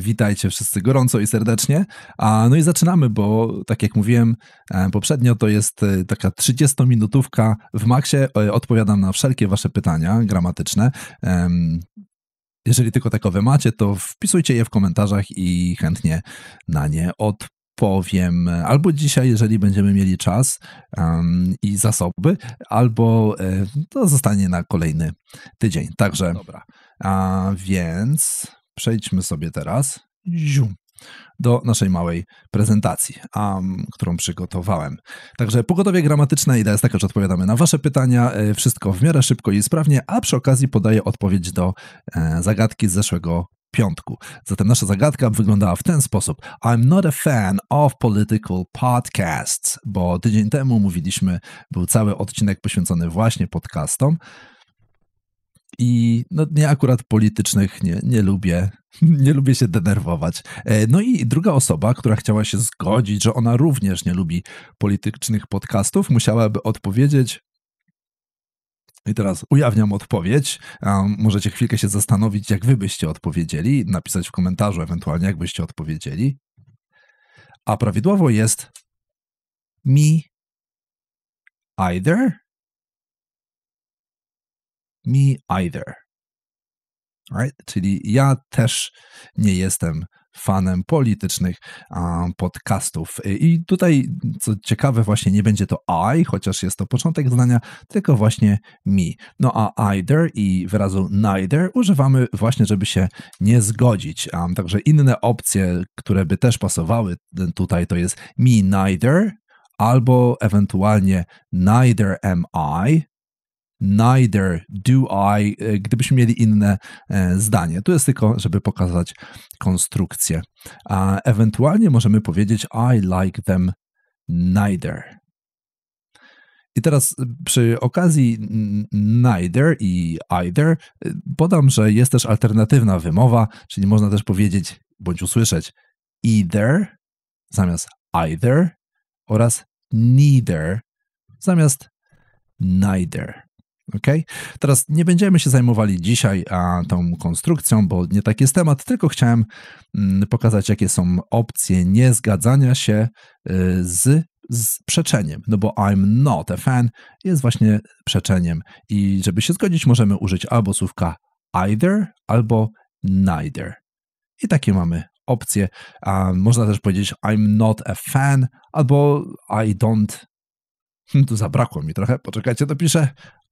Witajcie wszyscy gorąco i serdecznie. A no i zaczynamy, bo tak jak mówiłem e, poprzednio, to jest e, taka 30-minutówka w maksie. E, odpowiadam na wszelkie wasze pytania gramatyczne. Jeżeli tylko takowe macie, to wpisujcie je w komentarzach i chętnie na nie odpowiem powiem albo dzisiaj, jeżeli będziemy mieli czas um, i zasoby, albo to zostanie na kolejny tydzień. Także, Dobra. a więc Przejdźmy sobie teraz do naszej małej prezentacji, um, którą przygotowałem. Także pogotowie gramatyczne, idea jest taka, że odpowiadamy na Wasze pytania, e, wszystko w miarę szybko i sprawnie, a przy okazji podaję odpowiedź do e, zagadki z zeszłego piątku. Zatem nasza zagadka wyglądała w ten sposób. I'm not a fan of political podcasts, bo tydzień temu mówiliśmy, był cały odcinek poświęcony właśnie podcastom. I no, akurat politycznych nie, nie lubię. Nie lubię się denerwować. E, no i druga osoba, która chciała się zgodzić, że ona również nie lubi politycznych podcastów, musiałaby odpowiedzieć. I teraz ujawniam odpowiedź. możecie chwilkę się zastanowić, jak wy byście odpowiedzieli, napisać w komentarzu ewentualnie, jak byście odpowiedzieli. A prawidłowo jest me either me either. Right? Czyli ja też nie jestem fanem politycznych podcastów. I tutaj, co ciekawe, właśnie nie będzie to I, chociaż jest to początek zdania, tylko właśnie me. No a either i wyrazu neither używamy właśnie, żeby się nie zgodzić. Także inne opcje, które by też pasowały tutaj, to jest me neither albo ewentualnie neither am I, neither do I, e, gdybyśmy mieli inne e, zdanie. Tu jest tylko, żeby pokazać konstrukcję. A ewentualnie możemy powiedzieć I like them neither. I teraz e, przy okazji neither i either podam, że jest też alternatywna wymowa, czyli można też powiedzieć bądź usłyszeć either zamiast either oraz neither zamiast neither. Ok? Teraz nie będziemy się zajmowali dzisiaj a, tą konstrukcją, bo nie taki jest temat, tylko chciałem mm, pokazać, jakie są opcje niezgadzania się y, z, z przeczeniem. No bo I'm not a fan jest właśnie przeczeniem. I żeby się zgodzić, możemy użyć albo słówka either, albo neither. I takie mamy opcje. A, można też powiedzieć I'm not a fan albo I don't tu zabrakło mi trochę, poczekajcie, dopiszę.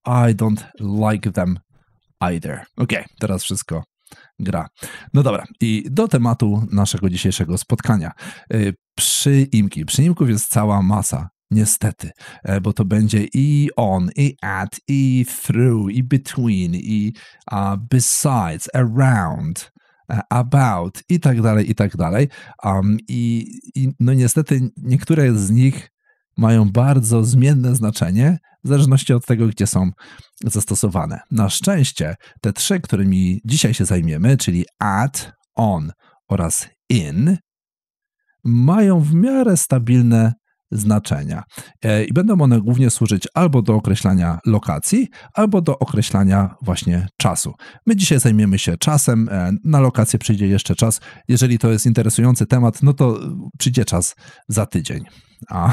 I don't like them either. Ok, okay, teraz wszystko gra. No dobra, i do tematu naszego dzisiejszego spotkania. E, Przyimki. Przyimków jest cała masa. Niestety, e, bo to będzie i on, i at, i through, i between, i uh, besides, around e, about i tak dalej, i tak dalej. Um, i, i, no niestety niektóre z nich mają bardzo zmienne znaczenie, w zależności od tego, gdzie są zastosowane. Na szczęście te trzy, którymi dzisiaj się zajmiemy, czyli at, on oraz in, mają w miarę stabilne znaczenia. E, I będą one głównie służyć albo do określania lokacji, albo do określania właśnie czasu. My dzisiaj zajmiemy się czasem, e, na lokację przyjdzie jeszcze czas. Jeżeli to jest interesujący temat, no to przyjdzie czas za tydzień. A,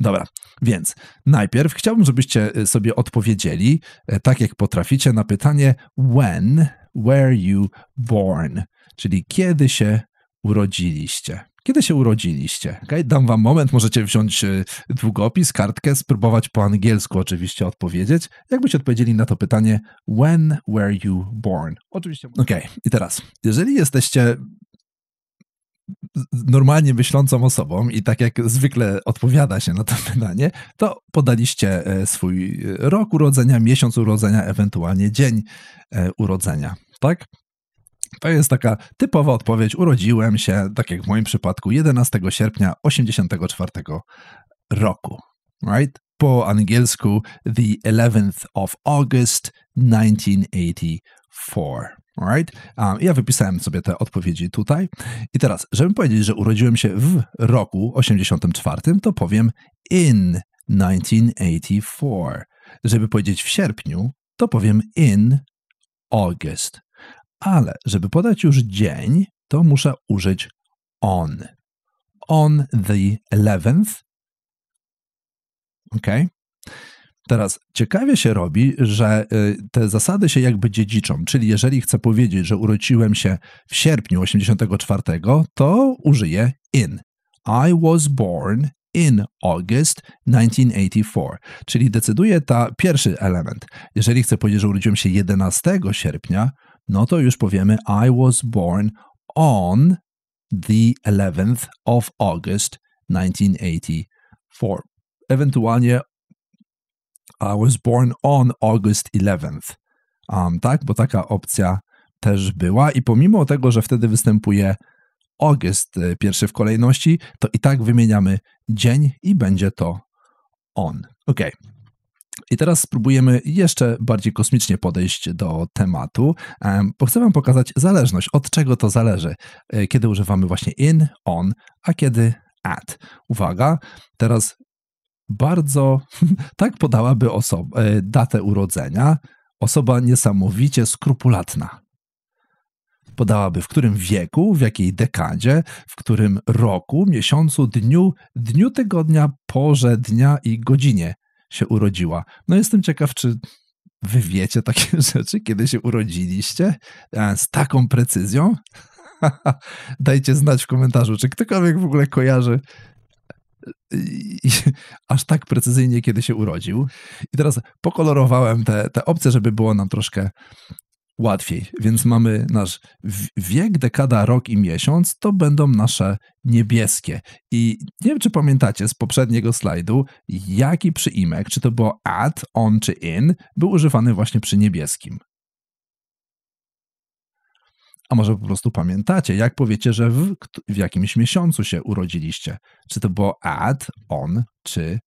dobra, więc najpierw chciałbym, żebyście e, sobie odpowiedzieli, tak jak potraficie, na pytanie when were you born, czyli kiedy się urodziliście. Kiedy się urodziliście? Okay, dam wam moment, możecie wziąć e, długopis, kartkę, spróbować po angielsku oczywiście odpowiedzieć. Jakbyście odpowiedzieli na to pytanie, when were you born? Oczywiście. Okej, i teraz, jeżeli jesteście normalnie myślącą osobą i tak jak zwykle odpowiada się na to pytanie, to podaliście e, swój rok urodzenia, miesiąc urodzenia, ewentualnie dzień e, urodzenia, tak? To jest taka typowa odpowiedź. Urodziłem się, tak jak w moim przypadku, 11 sierpnia 1984 roku. Right? Po angielsku the 11th of August 1984. Right? Um, ja wypisałem sobie te odpowiedzi tutaj. I teraz, żeby powiedzieć, że urodziłem się w roku 84, to powiem in 1984. Żeby powiedzieć w sierpniu, to powiem in August ale żeby podać już dzień, to muszę użyć on. On the 11th. Ok. Teraz ciekawie się robi, że y, te zasady się jakby dziedziczą, czyli jeżeli chcę powiedzieć, że urodziłem się w sierpniu 84, to użyję in. I was born in August 1984, czyli decyduje ta pierwszy element. Jeżeli chcę powiedzieć, że urodziłem się 11 sierpnia, no to już powiemy I was born on the 11th of August 1984. Ewentualnie I was born on August 11th. Um, tak, bo taka opcja też była i pomimo tego, że wtedy występuje August y, pierwszy w kolejności, to i tak wymieniamy dzień i będzie to on. Ok, i teraz spróbujemy jeszcze bardziej kosmicznie podejść do tematu, bo chcę Wam pokazać zależność, od czego to zależy, e, kiedy używamy właśnie in, on, a kiedy at. Uwaga, teraz bardzo tak podałaby osoba e, datę urodzenia osoba niesamowicie skrupulatna. Podałaby w którym wieku, w jakiej dekadzie, w którym roku, miesiącu, dniu, dniu tygodnia, porze dnia i godzinie się urodziła. No jestem ciekaw, czy wy wiecie takie rzeczy, kiedy się urodziliście e, z taką precyzją? Dajcie znać w komentarzu, czy ktokolwiek w ogóle kojarzy e, aż tak precyzyjnie, kiedy się urodził. I teraz pokolorowałem te, te opcje, żeby było nam troszkę łatwiej. Więc mamy nasz wiek, dekada, rok i miesiąc, to będą nasze niebieskie. I nie wiem, czy pamiętacie z poprzedniego slajdu, jaki przyimek, czy to było at, on czy in, był używany właśnie przy niebieskim. A może po prostu pamiętacie, jak powiecie, że w, w jakimś miesiącu się urodziliście? Czy to było at, on czy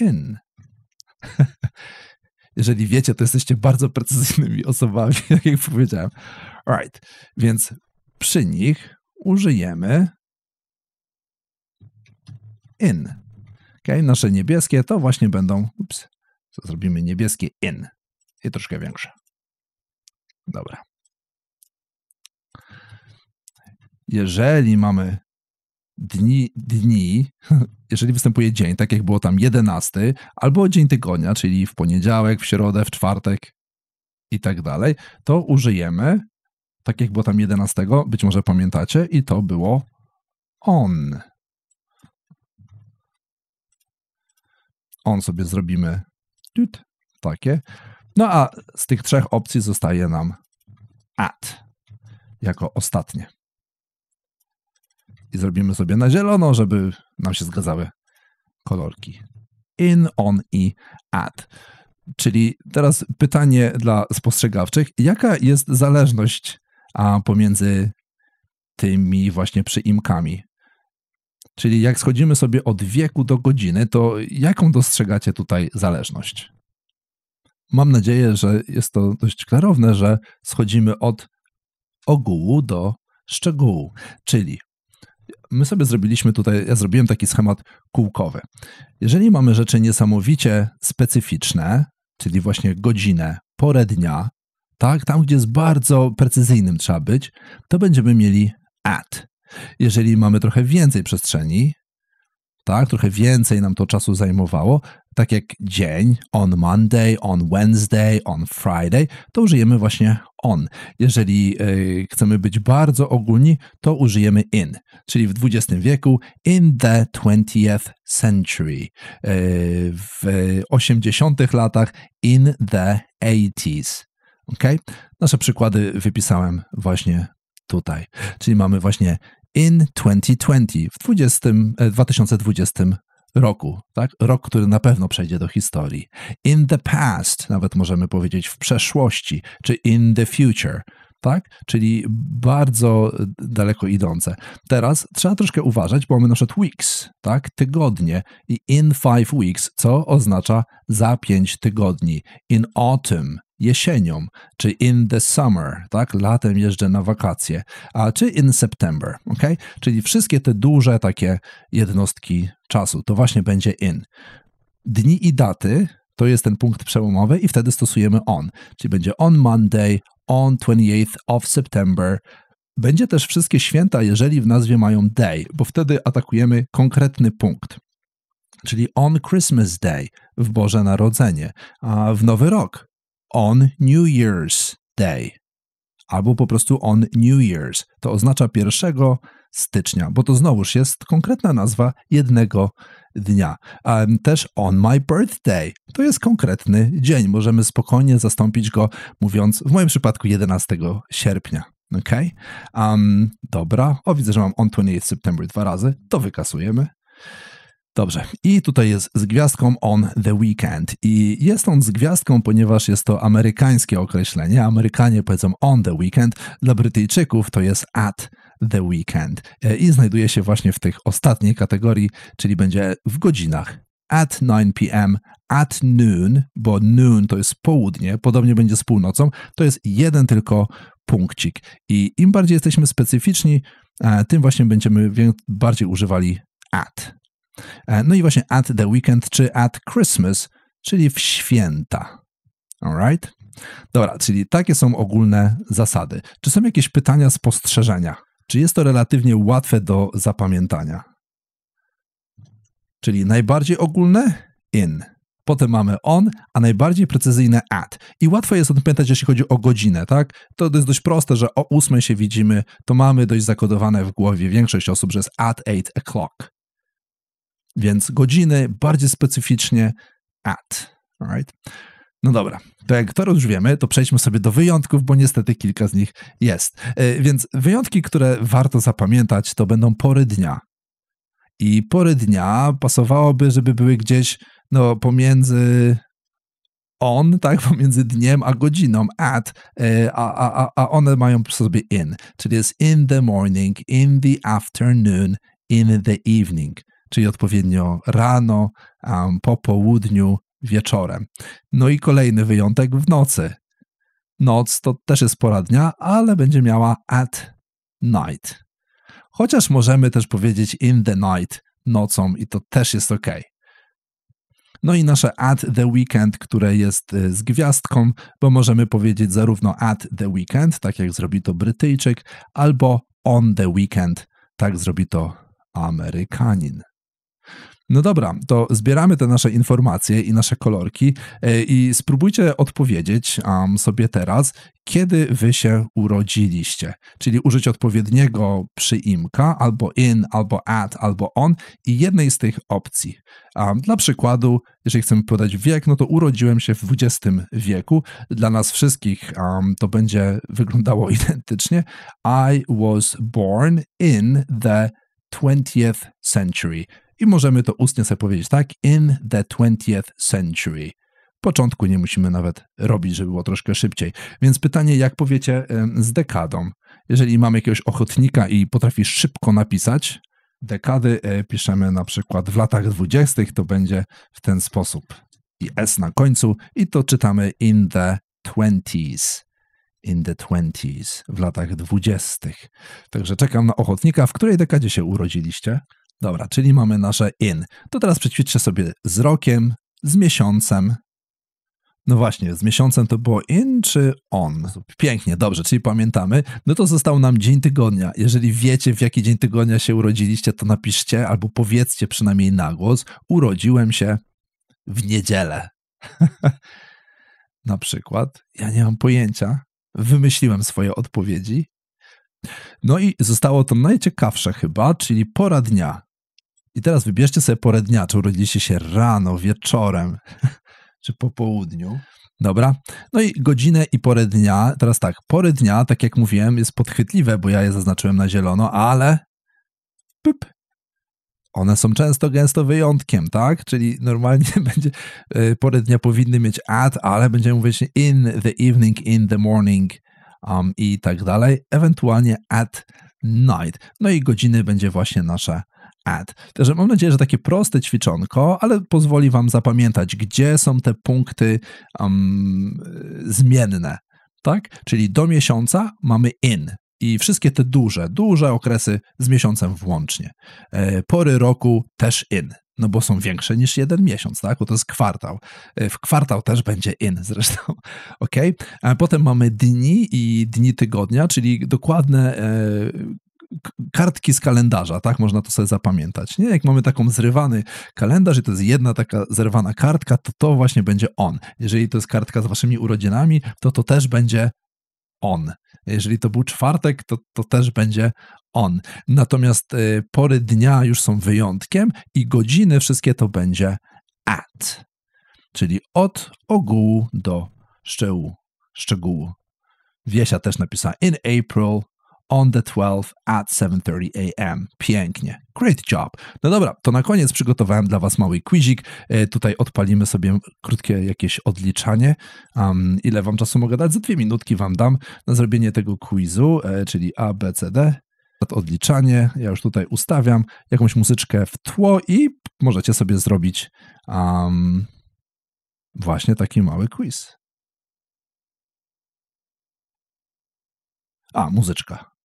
in? Jeżeli wiecie, to jesteście bardzo precyzyjnymi osobami, jak jak powiedziałem. Alright, więc przy nich użyjemy in. Okay? Nasze niebieskie to właśnie będą, ups, zrobimy niebieskie in i troszkę większe. Dobra. Jeżeli mamy dni, dni, jeżeli występuje dzień, tak jak było tam 11, albo dzień tygodnia, czyli w poniedziałek, w środę, w czwartek i tak dalej, to użyjemy, tak jak było tam 11, być może pamiętacie, i to było on. On sobie zrobimy tut, takie. No a z tych trzech opcji zostaje nam at jako ostatnie i zrobimy sobie na zielono, żeby nam się zgadzały kolorki. In, on i at. Czyli teraz pytanie dla spostrzegawczych. Jaka jest zależność a, pomiędzy tymi właśnie przyimkami? Czyli jak schodzimy sobie od wieku do godziny, to jaką dostrzegacie tutaj zależność? Mam nadzieję, że jest to dość klarowne, że schodzimy od ogółu do szczegółu. Czyli my sobie zrobiliśmy tutaj, ja zrobiłem taki schemat kółkowy. Jeżeli mamy rzeczy niesamowicie specyficzne, czyli właśnie godzinę, porę dnia, tak, tam gdzie jest bardzo precyzyjnym trzeba być, to będziemy mieli at. Jeżeli mamy trochę więcej przestrzeni, tak, trochę więcej nam to czasu zajmowało, tak jak dzień, on Monday, on Wednesday, on Friday, to użyjemy właśnie on. Jeżeli y, chcemy być bardzo ogólni, to użyjemy in, czyli w XX wieku, in the 20th century, y, w 80 latach, in the 80s. Ok? Nasze przykłady wypisałem właśnie tutaj, czyli mamy właśnie in 2020, w 20, 2020 e, roku, tak? Rok, który na pewno przejdzie do historii. In the past, nawet możemy powiedzieć w przeszłości, czy in the future tak? Czyli bardzo daleko idące. Teraz trzeba troszkę uważać, bo mamy na przykład weeks, tak? Tygodnie i in five weeks, co oznacza za pięć tygodni. In autumn, jesienią, czy in the summer, tak? Latem jeżdżę na wakacje, a czy in September, ok? Czyli wszystkie te duże takie jednostki czasu, to właśnie będzie in. Dni i daty to jest ten punkt przełomowy i wtedy stosujemy on. Czyli będzie on Monday, on 28th of September. Będzie też wszystkie święta, jeżeli w nazwie mają day, bo wtedy atakujemy konkretny punkt. Czyli on Christmas Day w Boże Narodzenie, a w Nowy Rok on New Year's Day albo po prostu on New Year's. To oznacza 1 stycznia, bo to znowuż jest konkretna nazwa jednego dnia. Um, też on my birthday to jest konkretny dzień. Możemy spokojnie zastąpić go mówiąc w moim przypadku 11 sierpnia. OK? Um, dobra. O, widzę, że mam on 28 September dwa razy. To wykasujemy. Dobrze. I tutaj jest z gwiazdką On The Weekend. I jest on z gwiazdką, ponieważ jest to amerykańskie określenie. Amerykanie powiedzą On The Weekend. Dla Brytyjczyków to jest At The Weekend. E, I znajduje się właśnie w tych ostatniej kategorii, czyli będzie w godzinach. At 9 p.m., at noon, bo noon to jest południe, podobnie będzie z północą, to jest jeden tylko punkcik. I im bardziej jesteśmy specyficzni, e, tym właśnie będziemy bardziej używali at. E, no i właśnie at the weekend czy at Christmas, czyli w święta. Alright? Dobra, czyli takie są ogólne zasady. Czy są jakieś pytania, spostrzeżenia? Czy jest to relatywnie łatwe do zapamiętania? Czyli najbardziej ogólne in. Potem mamy on, a najbardziej precyzyjne at. I łatwo jest odpamiętać, jeśli chodzi o godzinę, tak? To jest dość proste, że o 8 się widzimy, to mamy dość zakodowane w głowie większość osób, że jest at 8 o'clock. Więc godziny, bardziej specyficznie at. right? No dobra, to jak to już wiemy, to przejdźmy sobie do wyjątków, bo niestety kilka z nich jest. E, więc wyjątki, które warto zapamiętać, to będą pory dnia. I pory dnia pasowałoby, żeby były gdzieś no, pomiędzy on, tak, pomiędzy dniem a godziną, at, e, a, a, a one mają po sobie in, czyli jest in the morning, in the afternoon, in the evening czyli odpowiednio rano, um, po południu, wieczorem. No i kolejny wyjątek w nocy. Noc to też jest pora dnia, ale będzie miała at night. Chociaż możemy też powiedzieć in the night, nocą i to też jest ok. No i nasze at the weekend, które jest y, z gwiazdką, bo możemy powiedzieć zarówno at the weekend, tak jak zrobi to Brytyjczyk, albo on the weekend, tak zrobi to Amerykanin. No dobra, to zbieramy te nasze informacje i nasze kolorki e, i spróbujcie odpowiedzieć um, sobie teraz, kiedy wy się urodziliście. Czyli użyć odpowiedniego przyimka albo in, albo at, albo on i jednej z tych opcji. Um, dla przykładu, jeżeli chcemy podać wiek, no to urodziłem się w XX wieku. Dla nas wszystkich um, to będzie wyglądało identycznie. I was born in the 20th century i możemy to ustnie sobie powiedzieć tak, in the 20th century. Początku nie musimy nawet robić, żeby było troszkę szybciej. Więc pytanie, jak powiecie z dekadą? Jeżeli mamy jakiegoś ochotnika i potrafi szybko napisać, dekady e, piszemy na przykład w latach dwudziestych, to będzie w ten sposób. I S na końcu i to czytamy in the twenties. In the twenties, w latach dwudziestych. Także czekam na ochotnika, w której dekadzie się urodziliście. Dobra, czyli mamy nasze in. To teraz przećwiczę sobie z rokiem, z miesiącem. No właśnie, z miesiącem to było in czy on? Pięknie, dobrze, czyli pamiętamy. No to został nam dzień tygodnia. Jeżeli wiecie, w jaki dzień tygodnia się urodziliście, to napiszcie albo powiedzcie przynajmniej na głos: Urodziłem się w niedzielę. na przykład, ja nie mam pojęcia, wymyśliłem swoje odpowiedzi. No i zostało to najciekawsze chyba, czyli pora dnia. I teraz wybierzcie sobie porę dnia, czy urodziliście się rano, wieczorem, czy po południu. Dobra. No i godzinę i porę dnia. Teraz tak, porę dnia, tak jak mówiłem, jest podchwytliwe, bo ja je zaznaczyłem na zielono, ale pyp. One są często gęsto wyjątkiem, tak? Czyli normalnie będzie e, porę dnia powinny mieć at, ale będziemy mówić in the evening, in the morning um, i tak dalej. Ewentualnie at night. No i godziny będzie właśnie nasze ad. Także mam nadzieję, że takie proste ćwiczonko, ale pozwoli Wam zapamiętać, gdzie są te punkty um, zmienne. Tak? Czyli do miesiąca mamy in, i wszystkie te duże, duże okresy z miesiącem włącznie. E, pory roku też in, no bo są większe niż jeden miesiąc, tak? Bo to jest kwartał. E, w kwartał też będzie in zresztą, ok? A potem mamy dni i dni tygodnia, czyli dokładne e, kartki z kalendarza, tak? Można to sobie zapamiętać. Nie? Jak mamy taką zrywany kalendarz i to jest jedna taka zerwana kartka, to to właśnie będzie on. Jeżeli to jest kartka z waszymi urodzinami, to to też będzie on. Jeżeli to był czwartek, to, to też będzie on. Natomiast y, pory dnia już są wyjątkiem i godziny wszystkie to będzie at, czyli od ogółu do szczegółu. szczegółu. Wiesia też napisała in April on the 12 at 7.30 a.m. Pięknie. Great job. No dobra, to na koniec przygotowałem dla Was mały quizik. E, tutaj odpalimy sobie krótkie jakieś odliczanie. Um, ile Wam czasu mogę dać? Za dwie minutki Wam dam na zrobienie tego quizu, e, czyli A, B, C, D odliczanie. Ja już tutaj ustawiam jakąś muzyczkę w tło i możecie sobie zrobić um, właśnie taki mały quiz. A, muzyczka.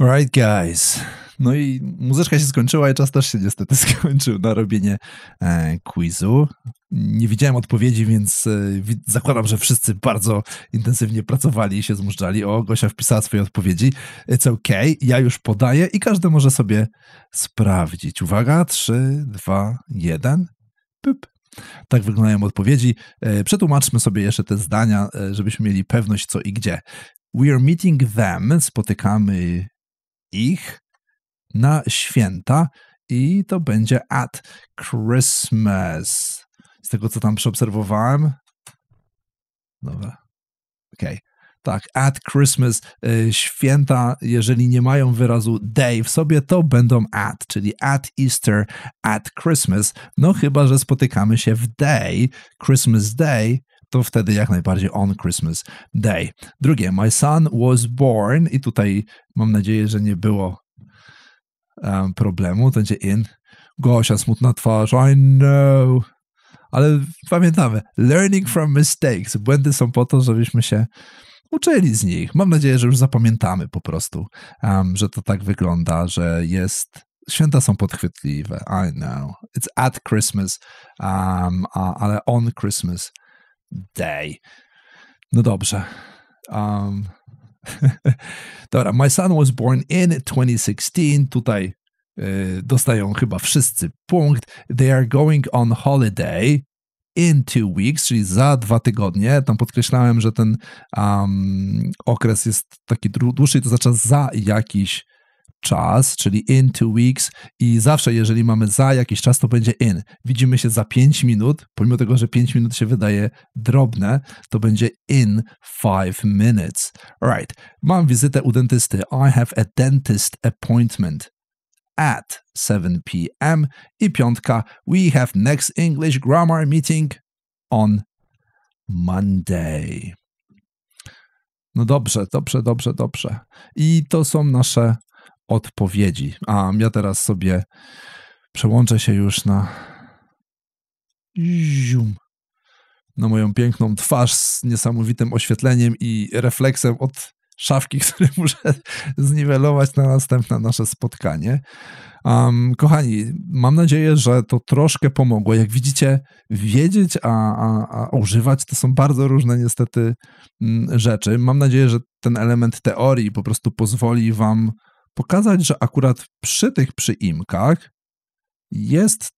Alright, guys. No i muzyczka się skończyła i czas też się niestety skończył na robienie e, quizu. Nie widziałem odpowiedzi, więc e, zakładam, że wszyscy bardzo intensywnie pracowali i się zmuszczali. O, Gosia wpisała swoje odpowiedzi. It's okay, ja już podaję i każdy może sobie sprawdzić. Uwaga, 3, 2, 1. Pyp. Tak wyglądają odpowiedzi. E, przetłumaczmy sobie jeszcze te zdania, e, żebyśmy mieli pewność co i gdzie. We are meeting them, spotykamy ich na święta i to będzie at Christmas. Z tego, co tam przeobserwowałem. Dobra. Okej. Okay. Tak, at Christmas, y, święta, jeżeli nie mają wyrazu day w sobie, to będą at, czyli at Easter, at Christmas. No chyba, że spotykamy się w day, Christmas Day, to wtedy jak najbardziej On Christmas Day. Drugie, My Son Was Born i tutaj mam nadzieję, że nie było um, problemu, to będzie in. Gosia, smutna twarz, I know. Ale pamiętamy, learning from mistakes. Błędy są po to, żebyśmy się uczyli z nich. Mam nadzieję, że już zapamiętamy po prostu, um, że to tak wygląda, że jest święta są podchwytliwe. I know. It's at Christmas, um, a, ale on Christmas Day. No dobrze. Um, dobra, My Son Was Born in 2016. Tutaj y, dostają chyba wszyscy punkt. They are going on holiday in two weeks, czyli za dwa tygodnie. Tam podkreślałem, że ten um, okres jest taki dłuższy, to znaczy za jakiś czas, czyli in two weeks i zawsze jeżeli mamy za jakiś czas, to będzie in. Widzimy się za 5 minut, pomimo tego, że 5 minut się wydaje drobne, to będzie in five minutes. Right. mam wizytę u dentysty. I have a dentist appointment at 7 p.m. I piątka, we have next English grammar meeting on Monday. No dobrze, dobrze, dobrze, dobrze. I to są nasze odpowiedzi. A ja teraz sobie przełączę się już na. Zium. Na moją piękną twarz z niesamowitym oświetleniem i refleksem od szafki, który muszę zniwelować na następne nasze spotkanie. Um, kochani, mam nadzieję, że to troszkę pomogło. Jak widzicie, wiedzieć, a, a, a używać to są bardzo różne niestety mm, rzeczy. Mam nadzieję, że ten element teorii po prostu pozwoli Wam pokazać, że akurat przy tych przyimkach jest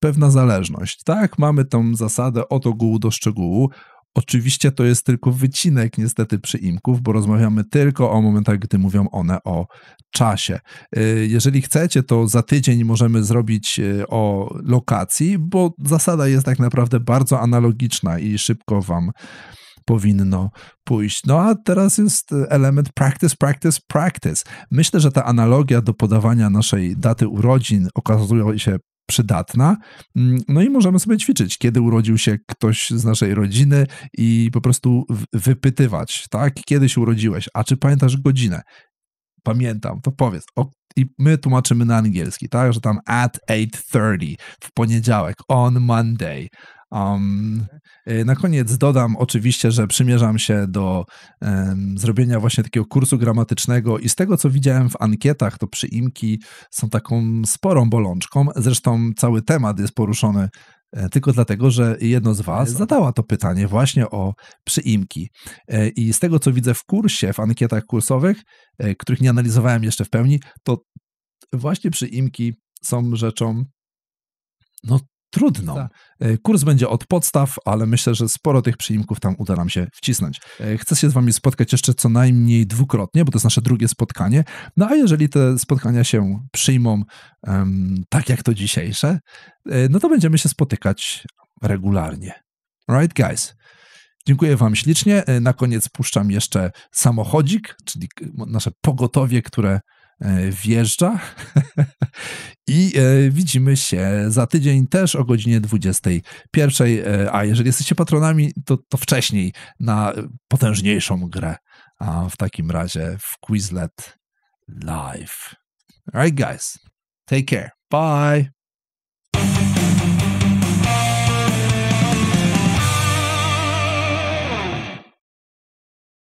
pewna zależność, tak? Mamy tą zasadę od ogółu do szczegółu. Oczywiście to jest tylko wycinek niestety przyimków, bo rozmawiamy tylko o momentach, gdy mówią one o czasie. Y, jeżeli chcecie, to za tydzień możemy zrobić y, o lokacji, bo zasada jest tak naprawdę bardzo analogiczna i szybko Wam powinno pójść. No a teraz jest element practice, practice, practice. Myślę, że ta analogia do podawania naszej daty urodzin okazuje się przydatna. Mm, no i możemy sobie ćwiczyć, kiedy urodził się ktoś z naszej rodziny i po prostu wypytywać, tak? Kiedy się urodziłeś? A czy pamiętasz godzinę? Pamiętam, to powiedz. O, I my tłumaczymy na angielski, tak? Że tam at 8.30 w poniedziałek, on Monday. Um, na koniec dodam oczywiście, że przymierzam się do um, zrobienia właśnie takiego kursu gramatycznego i z tego co widziałem w ankietach, to przyimki są taką sporą bolączką. Zresztą cały temat jest poruszony e, tylko dlatego, że jedno z Was zadała to pytanie właśnie o przyimki. E, I z tego, co widzę w kursie, w ankietach kursowych, e, których nie analizowałem jeszcze w pełni, to właśnie przyimki są rzeczą no, trudną. Tak. E, kurs będzie od podstaw, ale myślę, że sporo tych przyimków tam uda nam się wcisnąć. E, chcę się z Wami spotkać jeszcze co najmniej dwukrotnie, bo to jest nasze drugie spotkanie. No a jeżeli te spotkania się przyjmą um, tak jak to dzisiejsze, e, no to będziemy się spotykać regularnie. Right, guys? Dziękuję Wam ślicznie. Na koniec puszczam jeszcze samochodzik, czyli nasze pogotowie, które E, wjeżdża i e, widzimy się za tydzień też o godzinie 21. E, a jeżeli jesteście patronami, to, to wcześniej na potężniejszą grę. A w takim razie w Quizlet Live. Alright, guys. Take care. Bye.